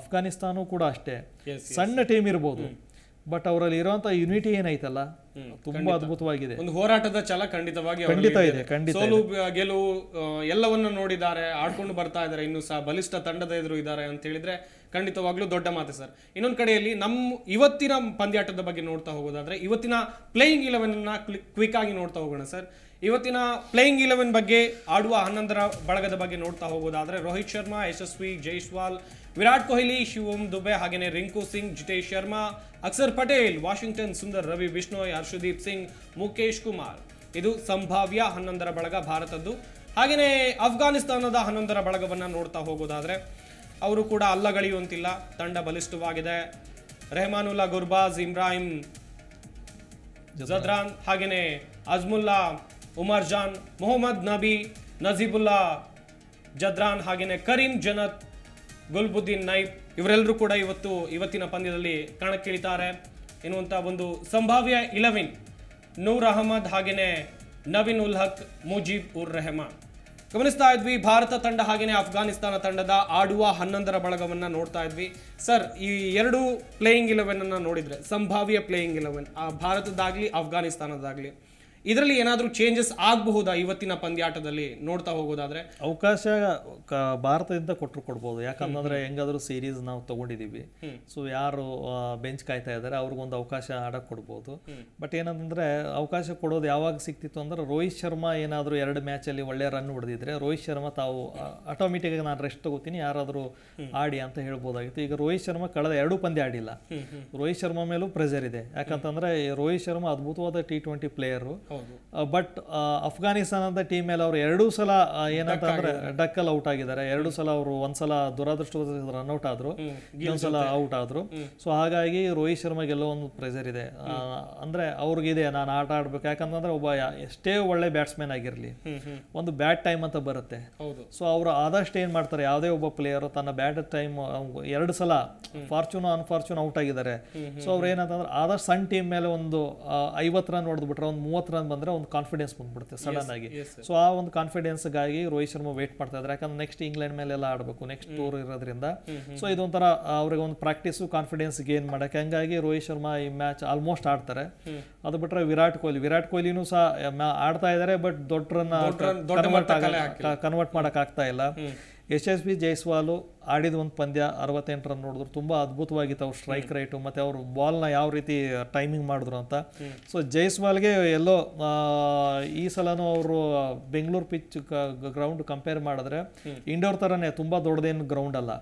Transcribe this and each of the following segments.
ಅಫ್ಘಾನಿಸ್ತಾನು ಕೂಡ ಅಷ್ಟೇ ಸಣ್ಣ ಟೀಮ್ ಇರ್ಬೋದು ಬಟ್ ಅವರಲ್ಲಿ ಇರುವಂತಹ ಯುನಿಟಿ ಏನೈತಲ್ಲ ತುಂಬಾ ಅದ್ಭುತವಾಗಿದೆ ಒಂದು ಹೋರಾಟದ ಛಲ ಖಂಡಿತವಾಗಿ ಖಂಡಿತ ಇದೆ ಖಂಡಿತ ಸೋಲು ಗೆಲುವು ಎಲ್ಲವನ್ನ ನೋಡಿದ್ದಾರೆ ಆಡ್ಕೊಂಡು ಬರ್ತಾ ಇದ್ದಾರೆ ಇನ್ನು ಸಹ ಬಲಿಷ್ಠ ತಂಡದ ಎದುರು ಇದ್ದಾರೆ ಅಂತ ಹೇಳಿದ್ರೆ ಖಂಡಿತವಾಗ್ಲೂ ದೊಡ್ಡ ಮಾತೆ ಸರ್ ಇನ್ನೊಂದು ಕಡೆಯಲ್ಲಿ ನಮ್ಮ ಇವತ್ತಿನ ಪಂದ್ಯಾಟದ ಬಗ್ಗೆ ನೋಡ್ತಾ ಹೋಗೋದಾದ್ರೆ ಇವತ್ತಿನ ಪ್ಲೇಯಿಂಗ್ ಇಲೆವೆನ್ ಕ್ವಿಕ್ ಆಗಿ ನೋಡ್ತಾ ಹೋಗೋಣ ಸರ್ ಇವತ್ತಿನ ಪ್ಲೇಯಿಂಗ್ ಇಲೆವೆನ್ ಬಗ್ಗೆ ಆಡುವ ಹನ್ನೊಂದರ ಬಳಗದ ಬಗ್ಗೆ ನೋಡ್ತಾ ಹೋಗೋದಾದರೆ ರೋಹಿತ್ ಶರ್ಮಾ ಯಶಸ್ವಿ ಜೈಸ್ವಾಲ್ ವಿರಾಟ್ ಕೊಹ್ಲಿ ಶಿವಂ ದುಬೆ ಹಾಗೆಯೇ ರಿಂಕು ಸಿಂಗ್ ಜಿತೇಶ್ ಶರ್ಮಾ ಅಕ್ಷರ್ ಪಟೇಲ್ ವಾಷಿಂಗ್ಟನ್ ಸುಂದರ್ ರವಿ ಬಿಷ್ಣೋಯ್ ಹರ್ಷದೀಪ್ ಸಿಂಗ್ ಮುಖೇಶ್ ಕುಮಾರ್ ಇದು ಸಂಭಾವ್ಯ ಹನ್ನೊಂದರ ಬಳಗ ಭಾರತದ್ದು ಹಾಗೆಯೇ ಅಫ್ಘಾನಿಸ್ತಾನದ ಹನ್ನೊಂದರ ಬಳಗವನ್ನು ನೋಡ್ತಾ ಹೋಗೋದಾದರೆ ಅವರು ಕೂಡ ಅಲ್ಲಗಳಿಯುವಂತಿಲ್ಲ ತಂಡ ಬಲಿಷ್ಠವಾಗಿದೆ ರೆಹಮಾನುಲ್ಲಾ ಗುರ್ಬಾಜ್ ಇಮ್ರಾಹಿಂ ಜದ್ರಾನ್ ಹಾಗೆಯೇ ಅಜ್ಮುಲ್ಲಾ ಉಮರ್ ಜಾನ್ ಮೊಹಮ್ಮದ್ ನಬಿ ನಜೀಬುಲ್ಲಾ ಜದ್ರಾನ್ ಹಾಗೆಯೇ ಕರೀಂ ಜನತ್ ಗುಲ್ಬುದ್ದೀನ್ ನೈಬ್ ಇವರೆಲ್ಲರೂ ಕೂಡ ಇವತ್ತು ಇವತ್ತಿನ ಪಂದ್ಯದಲ್ಲಿ ಕಣಕ್ಕಿಳಿತಾರೆ ಎನ್ನುವಂಥ ಒಂದು ಸಂಭಾವ್ಯ ಇಲೆವೆನ್ ನೂರ್ ಅಹಮದ್ ಹಾಗೆಯೇ ನವೀನ್ ಉಲ್ ಹಕ್ ಮುಜೀಬ್ ಉರ್ ರೆಹಮಾನ್ ಗಮನಿಸ್ತಾ ಇದ್ವಿ ಭಾರತ ತಂಡ ಹಾಗೆಯೇ ಅಫ್ಘಾನಿಸ್ತಾನ ತಂಡದ ಆಡುವ ಹನ್ನೊಂದರ ಬಳಗವನ್ನು ನೋಡ್ತಾ ಇದ್ವಿ ಸರ್ ಈ ಎರಡು ಪ್ಲೇಯಿಂಗ್ ಇಲೆವೆನ್ ಅನ್ನು ನೋಡಿದರೆ ಸಂಭಾವ್ಯ ಪ್ಲೇಯಿಂಗ್ ಇಲೆವೆನ್ ಭಾರತದಾಗಲಿ ಅಫ್ಘಾನಿಸ್ತಾನದಾಗಲಿ ಇದರಲ್ಲಿ ಏನಾದರೂ ಚೇಂಜಸ್ ಆಗಬಹುದಾ ಇವತ್ತಿನ ಪಂದ್ಯಾಟದಲ್ಲಿ ನೋಡ್ತಾ ಹೋಗೋದಾದ್ರೆ ಅವಕಾಶ ಭಾರತದಿಂದ ಕೊಟ್ಟರು ಕೊಡ್ಬೋದು ಯಾಕಂದ್ರೆ ಹೆಂಗಾದ್ರೂ ಸೀರೀಸ್ ನಾವು ತಗೊಂಡಿದೀವಿ ಸೊ ಯಾರು ಬೆಂಚ್ ಕಾಯ್ತಾ ಇದ್ದಾರೆ ಅವ್ರಿಗೊಂದು ಅವಕಾಶ ಆಡಕ್ ಕೊಡ್ಬೋದು ಬಟ್ ಏನಂತಂದ್ರೆ ಅವಕಾಶ ಕೊಡೋದು ಯಾವಾಗ ಸಿಕ್ತಿತ್ತು ಅಂದ್ರೆ ರೋಹಿತ್ ಶರ್ಮಾ ಏನಾದರೂ ಎರಡು ಮ್ಯಾಚಲ್ಲಿ ಒಳ್ಳೆ ರನ್ ಹೊಡೆದಿದ್ರೆ ರೋಹಿತ್ ಶರ್ಮಾ ತಾವು ಆಟೋಮೆಟಿಕ್ ಆಗಿ ನಾನು ರೆಸ್ಟ್ ತಗೋತೀನಿ ಯಾರಾದರೂ ಆಡಿ ಅಂತ ಹೇಳ್ಬೋದಾಗಿತ್ತು ಈಗ ರೋಹಿತ್ ಶರ್ಮಾ ಕಳೆದ ಎರಡೂ ಪಂದ್ಯ ಆಡಿಲ್ಲ ರೋಹಿತ್ ಶರ್ಮಾ ಮೇಲೂ ಪ್ರೆಷರ್ ಇದೆ ಯಾಕಂತಂದ್ರೆ ರೋಹಿತ್ ಶರ್ಮಾ ಅದ್ಭುತವಾದ ಟಿ ಟ್ವೆಂಟಿ ಪ್ಲೇಯರು ಬಟ್ ಅಂತ ಟೀಮ್ ಮೇಲೆ ಅವರು ಎರಡೂ ಸಲ ಏನಂತ ಅಂದ್ರೆ ಡಕ್ಕಲ್ ಔಟ್ ಆಗಿದ್ದಾರೆ ಎರಡು ಸಲ ಅವರು ಒಂದ್ಸಲ ದುರಾದೃಷ್ಟ ರನ್ ಔಟ್ ಆದ್ರು ಇನ್ನೊಂದ್ಸಲ ಔಟ್ ಆದ್ರು ಸೊ ಹಾಗಾಗಿ ರೋಹಿತ್ ಶರ್ಮಾಗೆಲ್ಲೋ ಒಂದು ಪ್ರೆಸರ್ ಇದೆ ಅಂದ್ರೆ ಅವ್ರಿಗಿದೆ ನಾನು ಆಟ ಆಡ್ಬೇಕು ಯಾಕಂತಂದ್ರೆ ಒಬ್ಬ ಎಷ್ಟೇ ಒಳ್ಳೆ ಬ್ಯಾಟ್ಸ್ಮನ್ ಆಗಿರ್ಲಿ ಒಂದು ಬ್ಯಾಟ್ ಟೈಮ್ ಅಂತ ಬರುತ್ತೆ ಸೊ ಅವರು ಆದಷ್ಟು ಏನ್ ಮಾಡ್ತಾರೆ ಯಾವುದೇ ಒಬ್ಬ ಪ್ಲೇಯರ್ ತನ್ನ ಬ್ಯಾಟ್ ಟೈಮ್ ಎರಡು ಸಲ ಫಾರ್ಚೂನ್ ಅನ್ಫಾರ್ಚೂನ್ ಔಟ್ ಆಗಿದ್ದಾರೆ ಸೊ ಅವ್ರ ಏನಂತಂದ್ರೆ ಆದಷ್ಟು ಸಣ್ಣ ಟೀಮ್ ಮೇಲೆ ಒಂದು ಐವತ್ತು ರನ್ ಹೊಡೆದ್ಬಿಟ್ರೆ ಒಂದು ಮೂವತ್ತು ರನ್ ಬಂದ್ರೆ ಬಂದರೆ ಒಂದು ಕಾನ್ಫಿಡೆನ್ಸ್ ಬಂದ್ಬಿಡುತ್ತೆ ಸಡನ್ ಆಗಿ ಸೊ ಆ ಒಂದು ಕಾನ್ಫಿಡೆನ್ಸ್ಗಾಗಿ ರೋಹಿತ್ ಶರ್ಮಾ ವೇಟ್ ಮಾಡ್ತಾ ಇದ್ದಾರೆ ಯಾಕಂದ್ರೆ ನೆಕ್ಸ್ಟ್ ಇಂಗ್ಲೆಂಡ್ ಮೇಲೆ ಆಡಬೇಕು ನೆಕ್ಸ್ಟ್ ಟೂರ್ ಇರೋದ್ರಿಂದ ಸೊ ಇದೊಂಥರ ಅವ್ರಿಗೆ ಒಂದು ಪ್ರಾಕ್ಟೀಸು ಕಾನ್ಫಿಡೆನ್ಸ್ ಗೇನ್ ಮಾಡೋಕ್ಕೆ ಹಂಗಾಗಿ ರೋಹಿತ್ ಶರ್ಮಾ ಈ ಮ್ಯಾಚ್ ಆಲ್ಮೋಸ್ಟ್ ಆಡ್ತಾರೆ ಅದು ಬಿಟ್ಟರೆ ವಿರಾಟ್ ಕೊಹ್ಲಿ ವಿರಾಟ್ ಕೊಹ್ಲಿನೂ ಸಹ ಆಡ್ತಾ ಇದ್ದಾರೆ ಬಟ್ ದೊಡ್ಡ ರನ್ ಕನ್ವರ್ಟ್ ಕನ್ವರ್ಟ್ ಮಾಡೋಕ್ಕಾಗ್ತಾ ಇಲ್ಲ ಯಶಸ್ವಿ ಜೈಸ್ವಾಲು ಆಡಿದ ಒಂದು ಪಂದ್ಯ ಅರವತ್ತೆಂಟು ರನ್ ನೋಡಿದ್ರು ತುಂಬ ಅದ್ಭುತವಾಗಿತ್ತು ಅವ್ರು ಸ್ಟ್ರೈಕ್ ರೈಟು ಮತ್ತು ಅವರು ಬಾಲ್ನ ಯಾವ ರೀತಿ ಟೈಮಿಂಗ್ ಮಾಡಿದ್ರು ಅಂತ ಸೊ ಜೈಸ್ವಾಲ್ಗೆ ಎಲ್ಲೋ ಈ ಸಲನೂ ಅವರು ಬೆಂಗಳೂರು ಪಿಚ್ ಗ್ರೌಂಡ್ ಕಂಪೇರ್ ಮಾಡಿದ್ರೆ ಇಂಡೋರ್ ಥರನೇ ತುಂಬ ದೊಡ್ಡದೇನು ಗ್ರೌಂಡ್ ಅಲ್ಲ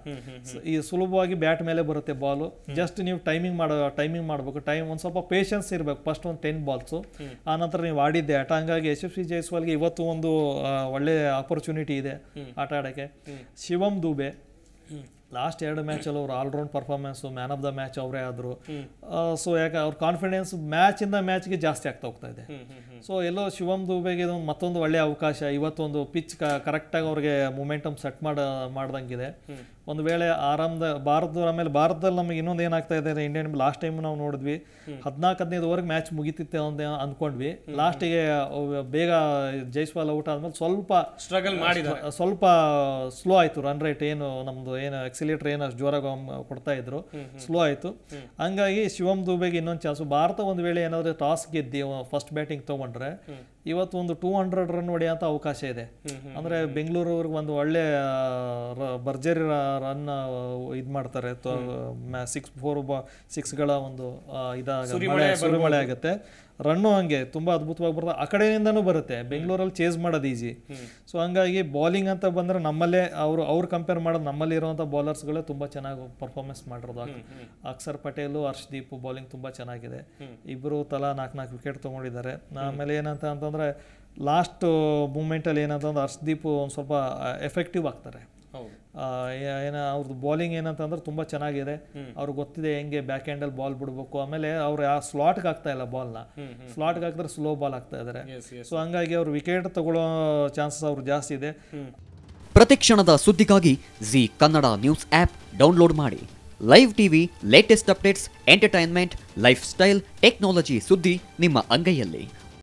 ಈ ಸುಲಭವಾಗಿ ಬ್ಯಾಟ್ ಮೇಲೆ ಬರುತ್ತೆ ಬಾಲು ಜಸ್ಟ್ ನೀವು ಟೈಮಿಂಗ್ ಮಾಡೋ ಟೈಮಿಂಗ್ ಮಾಡಬೇಕು ಟೈಮ್ ಒಂದು ಸ್ವಲ್ಪ ಪೇಷನ್ಸ್ ಇರಬೇಕು ಫಸ್ಟ್ ಒಂದು ಟೆನ್ ಬಾಲ್ಸು ಆ ನಂತರ ನೀವು ಆಡಿದ್ದೆ ಆಟ ಹಂಗಾಗಿ ಎಫ್ ಸಿ ಜೈಸ್ವಾಲ್ಗೆ ಇವತ್ತು ಒಂದು ಒಳ್ಳೆ ಆಪರ್ಚುನಿಟಿ ಇದೆ ಆಟ ಆಡೋಕ್ಕೆ ಶಿವಮ್ ದುಬೆ Hmm. ಲಾಸ್ಟ್ ಎರಡು ಮ್ಯಾಚಲ್ಲಿ all allround performance man of the match ಅವರೇ ಆದ್ರು ಸೊ ಯಾಕೆ ಅವ್ರ ಕಾನ್ಫಿಡೆನ್ಸ್ ಮ್ಯಾಚಿಂದ ಮ್ಯಾಚ್ಗೆ ಜಾಸ್ತಿ ಆಗ್ತಾ ಹೋಗ್ತಾ ಇದೆ ಸೊ ಎಲ್ಲೋ ಶಿವಮ್ ದುಬೆಗೆ ಇದೊಂದು ಮತ್ತೊಂದು ಒಳ್ಳೆ ಅವಕಾಶ ಇವತ್ತೊಂದು ಪಿಚ್ ಕರೆಕ್ಟಾಗಿ ಅವ್ರಿಗೆ ಮೊಮೆಂಟಮ್ ಸೆಟ್ ಮಾಡ ಮಾಡ್ದಂಗಿದೆ ಒಂದು ವೇಳೆ ಆರಾಮದ ಭಾರತದ ಆಮೇಲೆ ಭಾರತದಲ್ಲಿ ನಮಗೆ ಇನ್ನೊಂದು ಏನಾಗ್ತಾ ಇದೆ ಇಂಡಿಯನ್ ಲಾಸ್ಟ್ ಟೈಮ್ ನಾವು ನೋಡಿದ್ವಿ ಹದಿನಾಲ್ಕು ಹದಿನೈದು ಓವರ್ಗೆ ಮ್ಯಾಚ್ ಮುಗಿತಿತ್ತೆ ಅಂತ ಅಂದ್ಕೊಂಡ್ವಿ ಲಾಸ್ಟಿಗೆ ಬೇಗ ಜೈಸ್ವಾಲ್ ಔಟ್ ಆದ್ಮೇಲೆ ಸ್ವಲ್ಪ ಸ್ಟ್ರಗಲ್ ಮಾಡಿದ ಸ್ವಲ್ಪ ಸ್ಲೋ ಆಯಿತು ರನ್ ರೇಟ್ ಏನು ನಮ್ಮದು ಏನು ಆಕ್ಸಿಲೇಟರ್ ಏನು ಅಷ್ಟು ಜೋರಾಗಿ ಕೊಡ್ತಾ ಇದ್ರು ಸ್ಲೋ ಆಯಿತು ಹಂಗಾಗಿ ಶಿವಮ್ ದುಬೆಗೆ ಇನ್ನೊಂದು ಚಾನ್ಸು ಭಾರತ ಒಂದು ವೇಳೆ ಏನಾದರೂ ಟಾಸ್ ಗೆದ್ದಿ ಫಸ್ಟ್ ಬ್ಯಾಟಿಂಗ್ ತಗೊಂಡ್ರೆ ಇವತ್ತು ಒಂದು ಟೂ ಹಂಡ್ರೆಡ್ ರನ್ ಹೊಡೆಯಂತ ಅವಕಾಶ ಇದೆ ಅಂದರೆ ಅವ್ರಿಗೆ ಒಂದು ಒಳ್ಳೆ ಭರ್ಜರಿ ರನ್ ಇದು ಮಾಡ್ತಾರೆ ಸಿಕ್ಸ್ ಫೋರ್ ಬಾ ಸಿಕ್ಸ್ಗಳ ಒಂದು ಇದಾಗ ಮಳೆ ಆಗುತ್ತೆ ರನ್ನು ಹಂಗೆ ತುಂಬ ಅದ್ಭುತವಾಗಿ ಬರ್ತದೆ ಆ ಕಡೆಯಿಂದನೂ ಬರುತ್ತೆ ಬೆಂಗಳೂರಲ್ಲಿ ಚೇಸ್ ಮಾಡೋದು ಈಸಿ ಸೊ ಹಂಗಾಗಿ ಬೌಲಿಂಗ್ ಅಂತ ಬಂದರೆ ನಮ್ಮಲ್ಲೇ ಅವರು ಅವ್ರು ಕಂಪೇರ್ ಮಾಡೋದು ನಮ್ಮಲ್ಲಿ ಇರುವಂಥ ಬೌಲರ್ಸ್ಗಳೇ ತುಂಬ ಚೆನ್ನಾಗಿ ಪರ್ಫಾರ್ಮೆನ್ಸ್ ಮಾಡಿರೋದು ಅಕ್ಷರ್ ಪಟೇಲು ಹರ್ಷದೀಪ್ ಬೌಲಿಂಗ್ ತುಂಬ ಚೆನ್ನಾಗಿದೆ ಇಬ್ಬರು ತಲಾ ನಾಲ್ಕು ನಾಲ್ಕು ವಿಕೆಟ್ ತೊಗೊಂಡಿದ್ದಾರೆ ಆಮೇಲೆ ಏನಂತ ಅಂತಂದರೆ ಲಾಸ್ಟ್ ಮೂಮೆಂಟಲ್ಲಿ ಏನಂತಂದ್ರೆ ಹರ್ಷದೀಪ್ ಒಂದು ಸ್ವಲ್ಪ ಎಫೆಕ್ಟಿವ್ ಆಗ್ತಾರೆ ಏನ ಅವ್ರದ್ದು ಬೌಲಿಂಗ್ ಏನಂತಂದ್ರೆ ತುಂಬ ಚೆನ್ನಾಗಿದೆ ಅವ್ರಿಗೆ ಗೊತ್ತಿದೆ ಹೆಂಗೆ ಬ್ಯಾಕ್ ಹ್ಯಾಂಡಲ್ಲಿ ಬಾಲ್ ಬಿಡಬೇಕು ಆಮೇಲೆ ಅವ್ರು ಆ ಸ್ಲಾಟ್ಗೆ ಆಗ್ತಾ ಇಲ್ಲ ಬಾಲ್ನ ಸ್ಲಾಟ್ಗೆ ಹಾಕಿದ್ರೆ ಸ್ಲೋ ಬಾಲ್ ಆಗ್ತಾ ಇದ್ದಾರೆ ಸೊ ಹಂಗಾಗಿ ಅವ್ರು ವಿಕೆಟ್ ತಗೊಳ್ಳೋ ಚಾನ್ಸಸ್ ಅವ್ರು ಜಾಸ್ತಿ ಇದೆ ಪ್ರತಿ ಕ್ಷಣದ ಸುದ್ದಿಗಾಗಿ Zee Kannada news app download ಮಾಡಿ live TV latest updates entertainment life style technology ಸುದ್ದಿ ನಿಮ್ಮ ಅಂಗೈಯಲ್ಲಿ